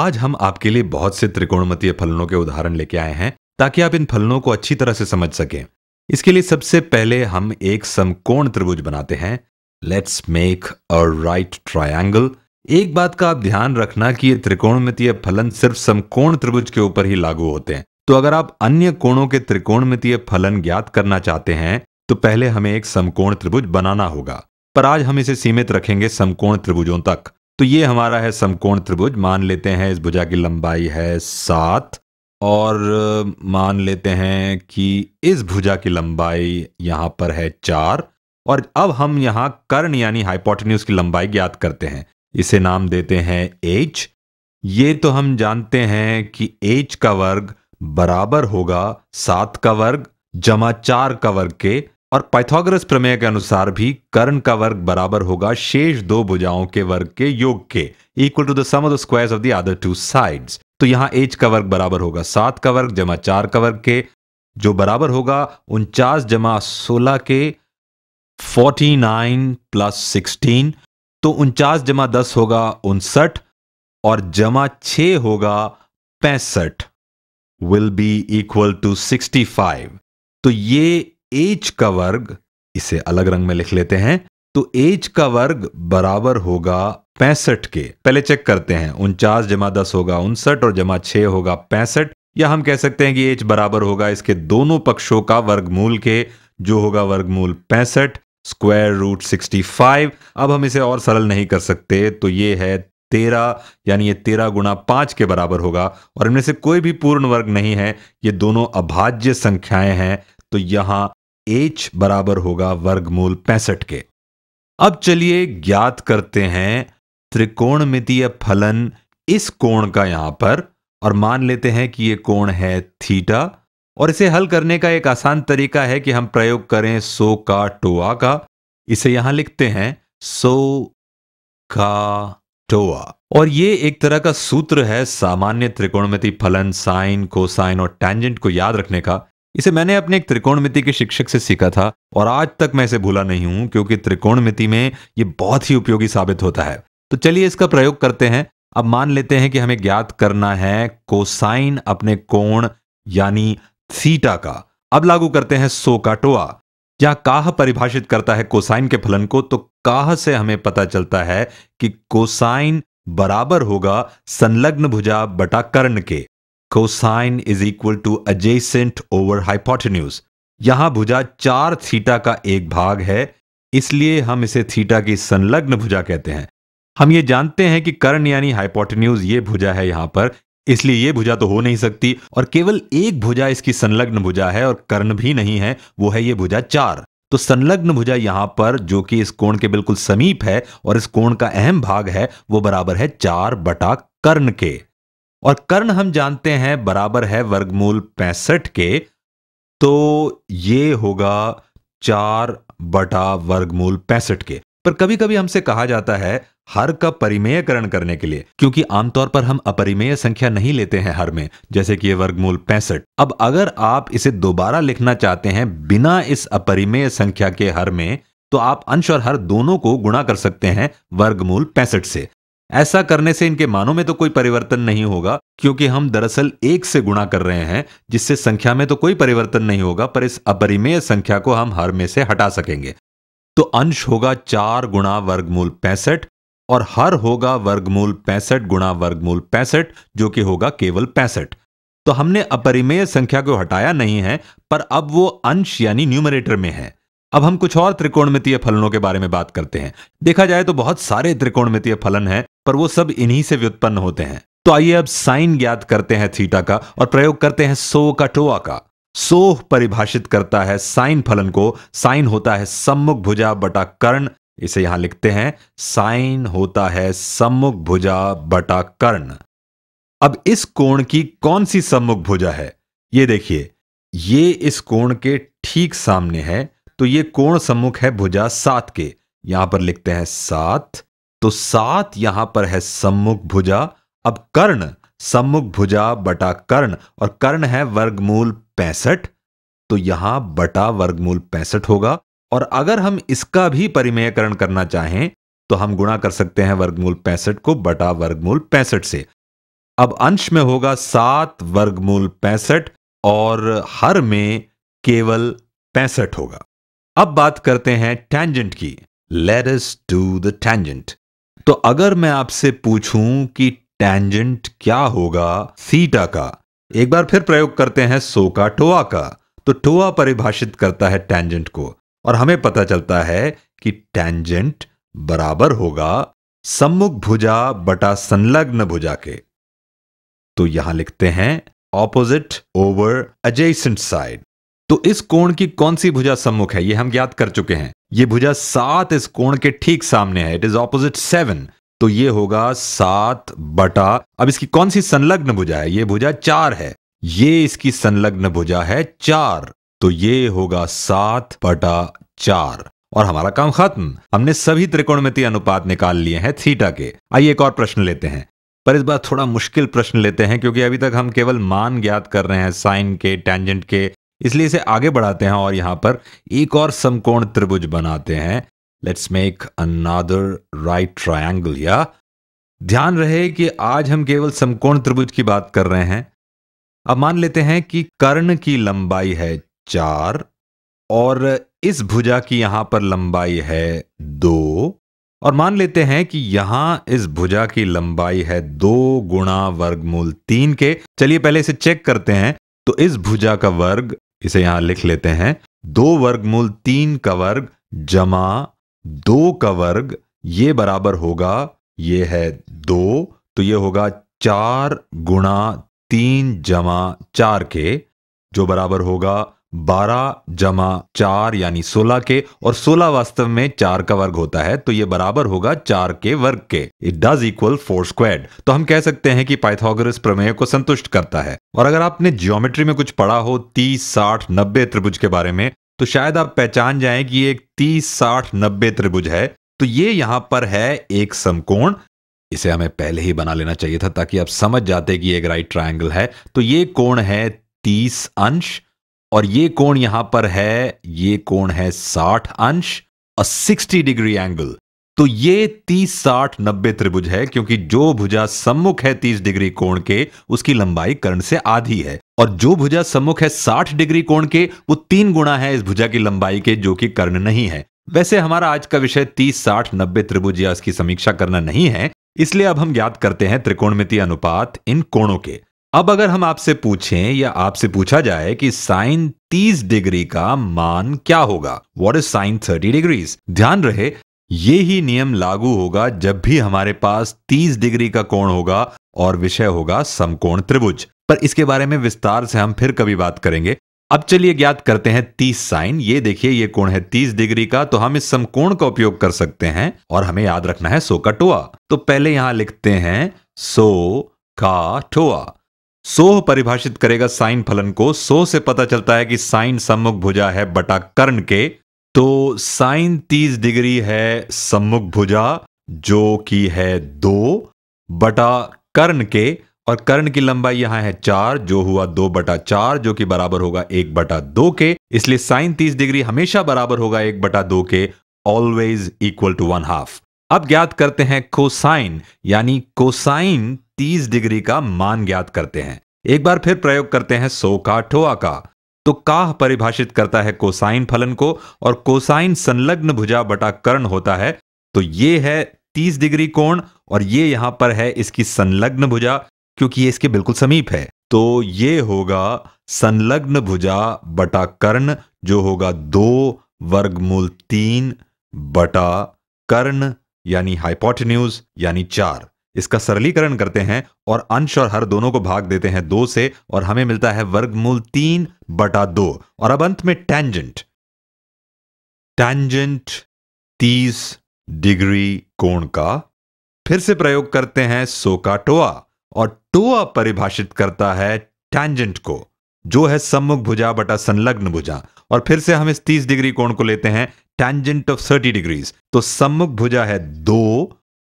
आज हम आपके लिए बहुत से त्रिकोणमतीय फलनों के उदाहरण लेके आए हैं ताकि आप इन फलनों को अच्छी तरह से समझ सकें इसके लिए सबसे पहले हम एक समकोण त्रिभुज बनाते हैं let's make a right triangle एक बात का आप ध्यान रखना कि ये त्रिकोणमितीय फलन सिर्फ समकोण त्रिभुज के ऊपर ही लागू होते हैं तो अगर आप अन्य कोणों के त्रिकोणमितीय फलन ज्ञात करना चाहते हैं तो पहले हमें एक समकोण त्रिभुज बनाना होगा पर आज हम इसे सीमित रखेंगे समकोण त्रिभुजों तक तो ये हमारा है समकोण त्रिभुज मान लेते हैं इस भुजा की लंबाई है सात और मान लेते हैं कि इस भुजा की लंबाई यहां पर है चार और अब हम यहां कर्ण यानी हाइपोटेन्यूज की लंबाई ज्ञात करते हैं इसे नाम देते हैं एच ये तो हम जानते हैं कि एच का वर्ग बराबर होगा सात का वर्ग जमा चार का वर्ग के और पाइथागोरस प्रमेय के अनुसार भी कर्ण का वर्ग बराबर होगा शेष दो भुजाओं के वर्ग के योग के equal to the sum of the squares of the other two sides तो यहां एच का वर्ग बराबर होगा सात का वर्ग जमा चार का वर्ग के जो बराबर होगा उनचास जमा सोलह के फोर्टी नाइन प्लस सिक्सटीन तो उनचास जमा दस होगा उनसठ और जमा छ होगा पैंसठ will be equal to sixty five तो ये एच का वर्ग इसे अलग रंग में लिख लेते हैं तो एच का वर्ग बराबर होगा पैंसठ के पहले चेक करते हैं उनचास जमा दस होगा उनसठ और जमा छह होगा पैंसठ या हम कह सकते हैं कि एच बराबर होगा इसके दोनों पक्षों का वर्गमूल के जो होगा वर्गमूल पैंसठ स्क्वायर रूट सिक्सटी फाइव अब हम इसे और सरल नहीं कर सकते तो ये है तेरह यानी ये तेरह गुणा पांच के बराबर होगा और इनमें से कोई भी पूर्ण वर्ग नहीं है ये दोनों अभाज्य संख्याएं हैं तो यहां एच बराबर होगा वर्गमूल पैंसठ के अब चलिए ज्ञात करते हैं त्रिकोणमितीय फलन इस कोण का यहां पर और मान लेते हैं कि यह कोण है थीटा और इसे हल करने का एक आसान तरीका है कि हम प्रयोग करें सो का टोआ का इसे यहां लिखते हैं सो का टोआ और ये एक तरह का सूत्र है सामान्य त्रिकोणमिति फलन साइन कोसाइन और टैंजेंट को याद रखने का इसे मैंने अपने एक त्रिकोणमिति के शिक्षक से सीखा था और आज तक मैं इसे भूला नहीं हूं क्योंकि त्रिकोणमिति में ये बहुत ही उपयोगी साबित होता है तो चलिए इसका प्रयोग करते हैं अब मान लेते हैं कि हमें ज्ञात करना है कोसाइन अपने कोण यानी थीटा का अब लागू करते हैं सो का टोआ जहां काह परिभाषित करता है कोसाइन के फलन को तो काह से हमें पता चलता है कि कोसाइन बराबर होगा संलग्न भुजा बटा कर्ण के cosine is equal to adjacent over hypotenuse यहां भुजा चार थीटा का एक भाग है इसलिए हम इसे थीटा की संलग्न भुजा कहते हैं हम ये जानते हैं कि कर्ण यानी हाइपोटेन्यूज ये भुजा है यहां पर इसलिए ये भुजा तो हो नहीं सकती और केवल एक भुजा इसकी संलग्न भुजा है और कर्ण भी नहीं है वो है ये भुजा चार तो संलग्न भुजा यहां पर जो कि इस कोण के बिल्कुल समीप है और इस कोण का अहम भाग है वो बराबर है चार बटा कर्ण के और कर्ण हम जानते हैं बराबर है वर्गमूल पैंसठ के तो ये होगा चार बटा वर्गमूल पैंसठ के पर कभी कभी हमसे कहा जाता है हर का परिमेयकरण करने के लिए क्योंकि आमतौर पर हम अपरिमेय संख्या नहीं लेते हैं हर में जैसे कि ये वर्गमूल पैंसठ अब अगर आप इसे दोबारा लिखना चाहते हैं बिना इस अपरिमेय संख्या के हर में तो आप अंश और हर दोनों को गुणा कर सकते हैं वर्गमूल पैंसठ से ऐसा करने से इनके मानों में तो कोई परिवर्तन नहीं होगा क्योंकि हम दरअसल एक से गुणा कर रहे हैं जिससे संख्या में तो कोई परिवर्तन नहीं होगा पर इस अपरिमेय संख्या को हम हर में से हटा सकेंगे तो अंश होगा चार गुणा वर्गमूल पैंसठ और हर होगा वर्गमूल पैंसठ गुणा वर्गमूल पैंसठ जो कि होगा केवल पैंसठ तो हमने अपरिमेय संख्या को हटाया नहीं है पर अब वो अंश यानी न्यूमरेटर में है अब हम कुछ और त्रिकोणमितीय फलनों के बारे में बात करते हैं देखा जाए तो बहुत सारे त्रिकोणमितीय फलन हैं पर वो सब इन्हीं से व्युत्पन्न होते हैं तो आइए अब साइन ज्ञात करते हैं थीटा का और प्रयोग करते हैं सो का टोआ का सोह परिभाषित करता है साइन फलन को साइन होता है सम्मुख भुजा बटा कर्ण इसे यहां लिखते हैं साइन होता है सम्मुख भुजा बटा कर्ण अब इस कोण की कौन सी सम्मुख भुजा है ये देखिए ये इस कोण के ठीक सामने है तो ये कोण सम्मुख है भुजा सात के यहां पर लिखते हैं सात तो सात यहां पर है सम्मुख भुजा अब कर्ण सम्मुख भुजा बटा कर्ण और कर्ण है वर्गमूल पैंसठ तो यहां बटा वर्गमूल पैंसठ होगा और अगर हम इसका भी परिमेयकरण करना चाहें तो हम गुणा कर सकते हैं वर्गमूल पैंसठ को बटा वर्गमूल पैंसठ से अब अंश में होगा सात वर्गमूल पैंसठ और हर में केवल पैंसठ होगा अब बात करते हैं टैंजेंट की let us do the tangent तो अगर मैं आपसे पूछूं कि टेंजेंट क्या होगा सीटा का एक बार फिर प्रयोग करते हैं सो का टोआ का तो टोआ परिभाषित करता है टेंजेंट को और हमें पता चलता है कि टेंजेंट बराबर होगा सम्मुख भुजा बटा संलग्न भुजा के तो यहां लिखते हैं ऑपोजिट ओवर अजेसेंट साइड तो इस कोण की कौन सी भुजा सम्मुख है यह हम ज्ञात कर चुके हैं ये भुजा सात इस कोण के ठीक सामने है इट इज ऑपोजिट सेवन तो ये होगा सात बटा अब इसकी कौन सी संलग्न भुजा है ये भुजा चार है ये इसकी संलग्न भुजा है चार तो ये होगा सात बटा चार और हमारा काम खत्म हमने सभी त्रिकोणमितीय अनुपात निकाल लिए हैं थीटा के आइए एक और प्रश्न लेते हैं पर इस बार थोड़ा मुश्किल प्रश्न लेते हैं क्योंकि अभी तक हम केवल मान ज्ञात कर रहे हैं साइन के टेंजेंट के इसलिए इसे आगे बढ़ाते हैं और यहां पर एक और समकोण त्रिभुज बनाते हैं let's make another right triangle या ध्यान रहे कि आज हम केवल समकोण त्रिभुज की बात कर रहे हैं अब मान लेते हैं कि कर्ण की लंबाई है चार और इस भुजा की यहां पर लंबाई है दो और मान लेते हैं कि यहां इस भुजा की लंबाई है दो गुणा वर्गमूल तीन के चलिए पहले इसे चेक करते हैं तो इस भुजा का वर्ग इसे यहां लिख लेते हैं दो वर्गमूल तीन का वर्ग जमा दो का वर्ग ये बराबर होगा ये है दो तो ये होगा चार गुणा तीन जमा चार के जो बराबर होगा बारह जमा चार यानी सोलह के और सोलह वास्तव में चार का वर्ग होता है तो ये बराबर होगा चार के वर्ग के it does equal four squared तो हम कह सकते हैं कि पाइथागोरस प्रमेय को संतुष्ट करता है और अगर आपने ज्योमेट्री में कुछ पढ़ा हो तीस साठ नब्बे त्रिभुज के बारे में तो शायद आप पहचान जाए कि एक तीस साठ नब्बे त्रिभुज है तो ये यहां पर है एक समकोण इसे हमें पहले ही बना लेना चाहिए था ताकि आप समझ जाते कि एक राइट ट्राइंगल है तो ये कोण है तीस अंश और ये कोण यहां पर है ये कोण है 60 अंश और 60 डिग्री एंगल तो ये 30 साठ नब्बे त्रिभुज है क्योंकि जो भुजा सम्मुख है 30 डिग्री कोण के उसकी लंबाई कर्ण से आधी है और जो भुजा सम्मुख है 60 डिग्री कोण के वो तीन गुणा है इस भुजा की लंबाई के जो कि कर्ण नहीं है वैसे हमारा आज का विषय 30 साठ नब्बे त्रिभुज या इसकी समीक्षा करना नहीं है इसलिए अब हम ज्ञात करते हैं त्रिकोणमिति अनुपात इन कोणों के अब अगर हम आपसे पूछें या आपसे पूछा जाए कि साइन 30 डिग्री का मान क्या होगा वॉट इज साइन 30 डिग्रीज ध्यान रहे ये ही नियम लागू होगा जब भी हमारे पास 30 डिग्री का कोण होगा और विषय होगा समकोण त्रिभुज पर इसके बारे में विस्तार से हम फिर कभी बात करेंगे अब चलिए ज्ञात करते हैं 30 साइन ये देखिए ये कोण है 30 डिग्री का तो हम इस समकोण का उपयोग कर सकते हैं और हमें याद रखना है सो का टोआ तो पहले यहां लिखते हैं सो का टोआ सोह परिभाषित करेगा साइन फलन को सो से पता चलता है कि साइन सम्मुख भुजा है बटा कर्ण के तो साइन तीस डिग्री है सम्मुख भुजा जो कि है दो बटा कर्ण के और कर्ण की लंबाई यहां है चार जो हुआ दो बटा चार जो कि बराबर होगा एक बटा दो के इसलिए साइन तीस डिग्री हमेशा बराबर होगा एक बटा दो के always equal to one half अब ज्ञात करते हैं कोसाइन यानी कोसाइन 30 डिग्री का मान ज्ञात करते हैं एक बार फिर प्रयोग करते हैं सो का ठोआ का तो काह परिभाषित करता है कोसाइन फलन को और कोसाइन संलग्न भुजा बटा कर्ण होता है तो ये है 30 डिग्री कोण और ये यहां पर है इसकी संलग्न भुजा क्योंकि ये इसके बिल्कुल समीप है तो ये होगा संलग्न भुजा बटा कर्ण जो होगा दो वर्गमूल तीन बटा कर्ण यानी हाइपोटेन्यूज यानी चार इसका सरलीकरण करते हैं और अंश और हर दोनों को भाग देते हैं दो से और हमें मिलता है वर्गमूल तीन बटा दो और अब अंत में टैंजेंट टैंजेंट तीस डिग्री कोण का फिर से प्रयोग करते हैं सो का टोआ और टोआ परिभाषित करता है टैंजेंट को जो है सम्मुख भुजा बटा संलग्न भुजा और फिर से हम इस 30 डिग्री कोण को लेते हैं टेंजेंट ऑफ थर्टी डिग्रीज तो सम्मुख भुजा है दो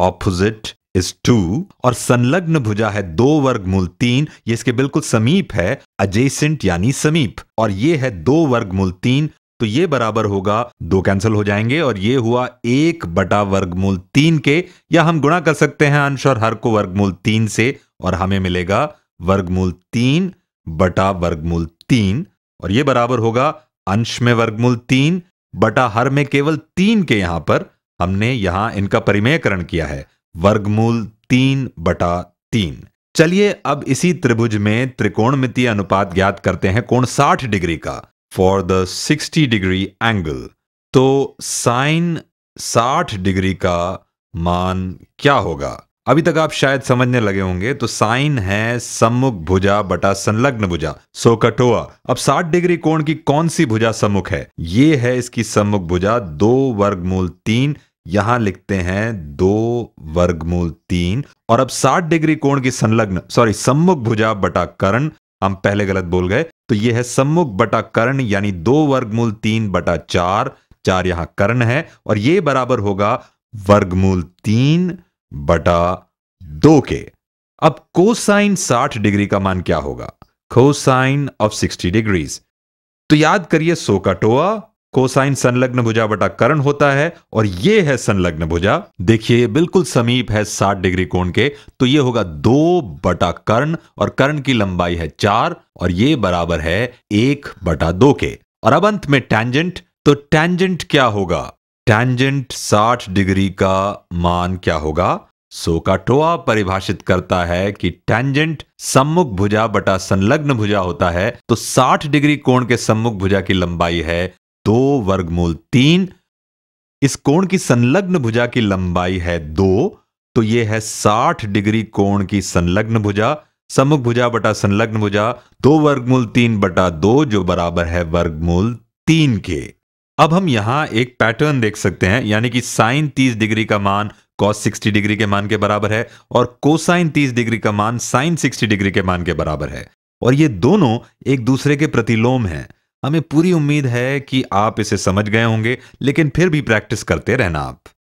ऑपोजिट इज टू और संलग्न भुजा है दो वर्ग मूल तीन ये इसके बिल्कुल समीप है अजेसेंट यानी समीप और ये है दो वर्ग मूल तीन तो ये बराबर होगा दो कैंसिल हो जाएंगे और ये हुआ एक बटा वर्गमूल तीन के या हम गुणा कर सकते हैं अंश और हर को वर्गमूल तीन से और हमें मिलेगा वर्गमूल तीन बटा वर्गमूल तीन और ये बराबर होगा अंश में वर्गमूल तीन बटा हर में केवल तीन के यहां पर हमने यहां इनका परिमेयकरण किया है वर्गमूल तीन बटा तीन चलिए अब इसी त्रिभुज में त्रिकोणमितीय अनुपात ज्ञात करते हैं कोण 60 डिग्री का फॉर द 60 डिग्री एंगल तो साइन 60 डिग्री का मान क्या होगा अभी तक आप शायद समझने लगे होंगे तो साइन है सम्मुख भुजा बटा संलग्न भुजा सो कटोआ अब 60 डिग्री कोण की कौन सी भुजा सम्मुख है ये है इसकी सम्मुख भुजा दो वर्गमूल तीन यहां लिखते हैं दो वर्गमूल तीन और अब 60 डिग्री कोण की संलग्न सॉरी सम्मुख भुजा बटा कर्ण हम पहले गलत बोल गए तो यह है सम्मुख बटा कर्ण यानी दो वर्गमूल तीन बटा चार चार यहां कर्ण है और ये बराबर होगा वर्गमूल तीन बटा दो के अब कोसाइन 60 डिग्री का मान क्या होगा कोसाइन ऑफ 60 डिग्रीज तो याद करिए सो का टोआ कोसाइन संलग्न भुजा बटा कर्ण होता है और ये है संलग्न भुजा देखिए बिल्कुल समीप है 60 डिग्री कोण के तो ये होगा दो बटा कर्ण और कर्ण की लंबाई है चार और ये बराबर है एक बटा दो के और अब अंत में टैंजेंट तो टैंजेंट क्या होगा टैंजेंट 60 डिग्री का मान क्या होगा सो का टोआ परिभाषित करता है कि टैंजेंट सम्मुख भुजा बटा संलग्न भुजा होता है तो 60 डिग्री कोण के सम्मुख भुजा की लंबाई है दो वर्गमूल तीन इस कोण की संलग्न भुजा की लंबाई है दो तो यह है 60 डिग्री कोण की संलग्न भुजा सम्मुख भुजा बटा संलग्न भुजा दो वर्गमूल तीन बटा दो जो बराबर है वर्गमूल तीन के अब हम यहां एक पैटर्न देख सकते हैं यानी कि साइन 30 डिग्री का मान कॉस 60 डिग्री के मान के बराबर है और कोसाइन 30 डिग्री का मान साइन 60 डिग्री के मान के बराबर है और ये दोनों एक दूसरे के प्रतिलोम हैं हमें पूरी उम्मीद है कि आप इसे समझ गए होंगे लेकिन फिर भी प्रैक्टिस करते रहना आप